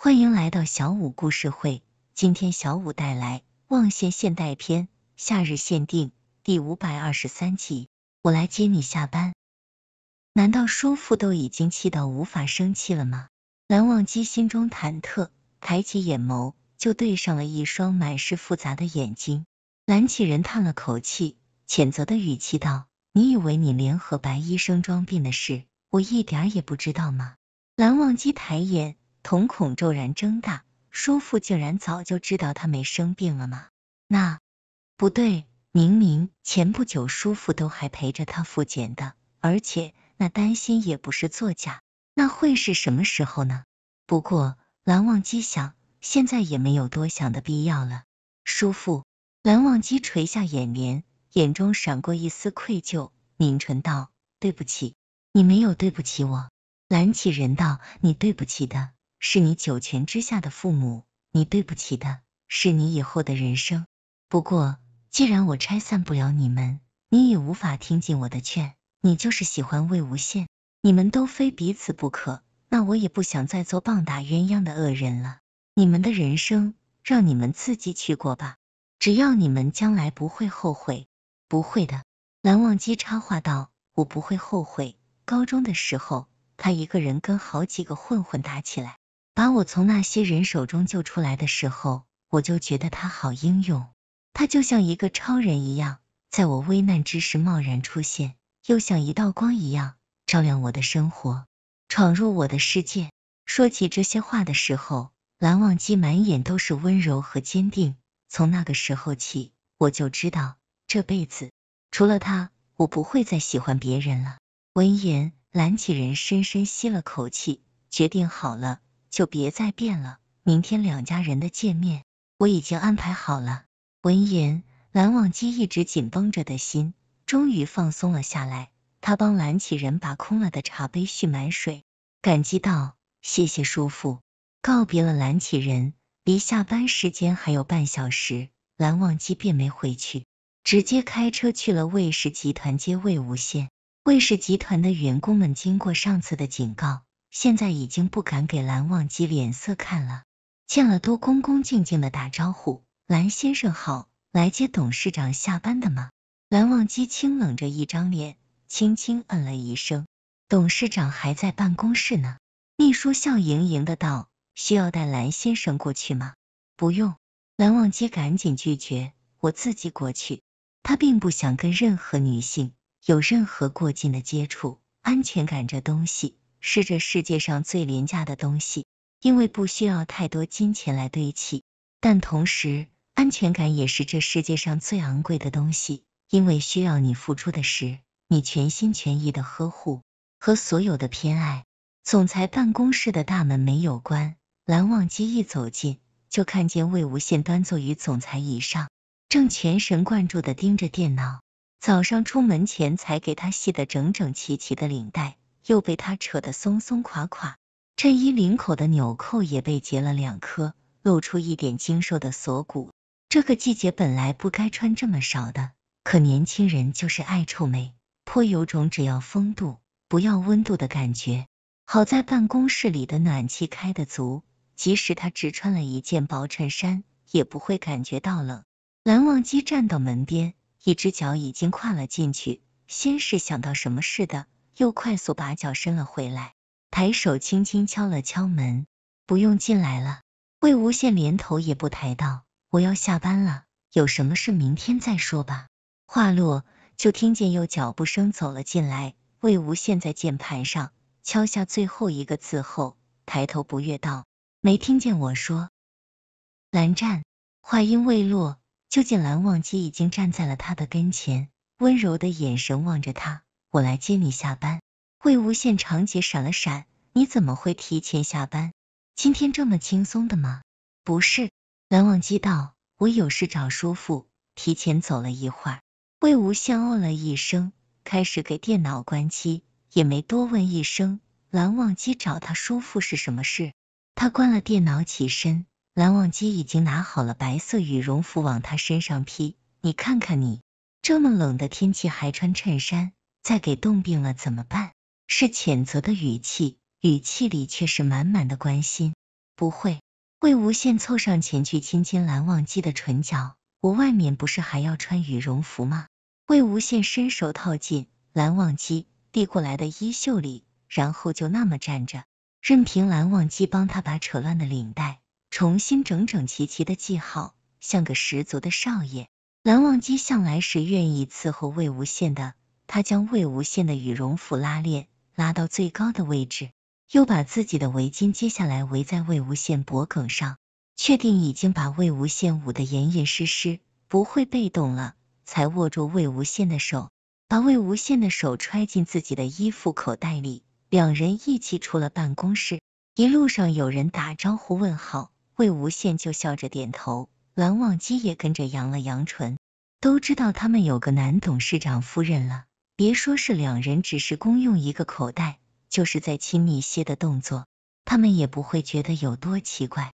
欢迎来到小五故事会。今天小五带来《望县现代篇·夏日限定》第五百二十三集。我来接你下班。难道叔父都已经气到无法生气了吗？蓝忘机心中忐忑，抬起眼眸，就对上了一双满是复杂的眼睛。蓝启仁叹了口气，谴责的语气道：“你以为你联合白医生装病的事，我一点也不知道吗？”蓝忘机抬眼。瞳孔骤然睁大，叔父竟然早就知道他没生病了吗？那不对，明明前不久叔父都还陪着他复检的，而且那担心也不是作假，那会是什么时候呢？不过蓝忘机想，现在也没有多想的必要了。叔父，蓝忘机垂下眼帘，眼中闪过一丝愧疚，抿唇道：“对不起，你没有对不起我。”蓝启仁道：“你对不起的。”是你九泉之下的父母，你对不起的，是你以后的人生。不过，既然我拆散不了你们，你也无法听进我的劝，你就是喜欢魏无羡，你们都非彼此不可，那我也不想再做棒打鸳鸯的恶人了。你们的人生，让你们自己去过吧，只要你们将来不会后悔，不会的。蓝忘机插话道：“我不会后悔。”高中的时候，他一个人跟好几个混混打起来。把我从那些人手中救出来的时候，我就觉得他好英勇，他就像一个超人一样，在我危难之时贸然出现，又像一道光一样照亮我的生活，闯入我的世界。说起这些话的时候，蓝忘机满眼都是温柔和坚定。从那个时候起，我就知道这辈子除了他，我不会再喜欢别人了。闻言，蓝启人深深吸了口气，决定好了。就别再变了。明天两家人的见面我已经安排好了。闻言，蓝忘机一直紧绷着的心终于放松了下来。他帮蓝启仁把空了的茶杯续满水，感激道：“谢谢叔父。”告别了蓝启仁，离下班时间还有半小时，蓝忘机便没回去，直接开车去了魏氏集团接魏无羡。魏氏集团的员工们经过上次的警告。现在已经不敢给蓝忘机脸色看了，见了都恭恭敬敬的打招呼：“蓝先生好，来接董事长下班的吗？”蓝忘机清冷着一张脸，轻轻嗯了一声：“董事长还在办公室呢。”秘书笑盈盈的道：“需要带蓝先生过去吗？”“不用。”蓝忘机赶紧拒绝：“我自己过去。”他并不想跟任何女性有任何过近的接触，安全感这东西。是这世界上最廉价的东西，因为不需要太多金钱来堆砌；但同时，安全感也是这世界上最昂贵的东西，因为需要你付出的是你全心全意的呵护和所有的偏爱。总裁办公室的大门没有关，蓝忘机一走进，就看见魏无羡端坐于总裁椅上，正全神贯注的盯着电脑。早上出门前才给他系的整整齐齐的领带。又被他扯得松松垮垮，衬衣领口的纽扣也被结了两颗，露出一点精瘦的锁骨。这个季节本来不该穿这么少的，可年轻人就是爱臭美，颇有种只要风度不要温度的感觉。好在办公室里的暖气开得足，即使他只穿了一件薄衬衫，也不会感觉到冷。蓝忘机站到门边，一只脚已经跨了进去，先是想到什么似的。又快速把脚伸了回来，抬手轻轻敲了敲门。不用进来了，魏无羡连头也不抬道：“我要下班了，有什么事明天再说吧。”话落，就听见有脚步声走了进来。魏无羡在键盘上敲下最后一个字后，抬头不悦道：“没听见我说？”蓝湛话音未落，就见蓝忘机已经站在了他的跟前，温柔的眼神望着他。我来接你下班，魏无羡长睫闪了闪，你怎么会提前下班？今天这么轻松的吗？不是，蓝忘机道，我有事找叔父，提前走了一会儿。魏无羡哦了一声，开始给电脑关机，也没多问一声蓝忘机找他叔父是什么事。他关了电脑起身，蓝忘机已经拿好了白色羽绒服往他身上披，你看看你，这么冷的天气还穿衬衫。再给冻病了怎么办？是谴责的语气，语气里却是满满的关心。不会，魏无羡凑上前去亲亲蓝忘机的唇角。我外面不是还要穿羽绒服吗？魏无羡伸手套进蓝忘机递过来的衣袖里，然后就那么站着，任凭蓝忘机帮他把扯乱的领带重新整整齐齐的系好，像个十足的少爷。蓝忘机向来是愿意伺候魏无羡的。他将魏无羡的羽绒服拉链拉到最高的位置，又把自己的围巾接下来围在魏无羡脖颈上，确定已经把魏无羡捂得严严实实，不会被动了，才握住魏无羡的手，把魏无羡的手揣进自己的衣服口袋里。两人一起出了办公室，一路上有人打招呼问好，魏无羡就笑着点头，蓝忘机也跟着扬了扬唇，都知道他们有个男董事长夫人了。别说是两人只是公用一个口袋，就是在亲密些的动作，他们也不会觉得有多奇怪。